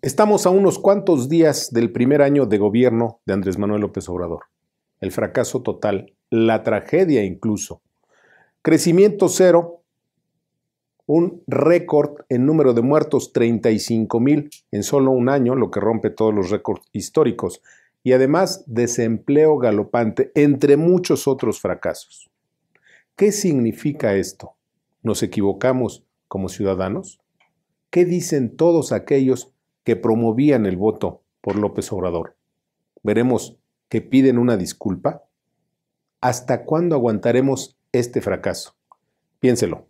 Estamos a unos cuantos días del primer año de gobierno de Andrés Manuel López Obrador. El fracaso total, la tragedia incluso. Crecimiento cero, un récord en número de muertos, 35 mil en solo un año, lo que rompe todos los récords históricos. Y además desempleo galopante, entre muchos otros fracasos. ¿Qué significa esto? ¿Nos equivocamos como ciudadanos? ¿Qué dicen todos aquellos que promovían el voto por López Obrador. Veremos que piden una disculpa. ¿Hasta cuándo aguantaremos este fracaso? Piénselo.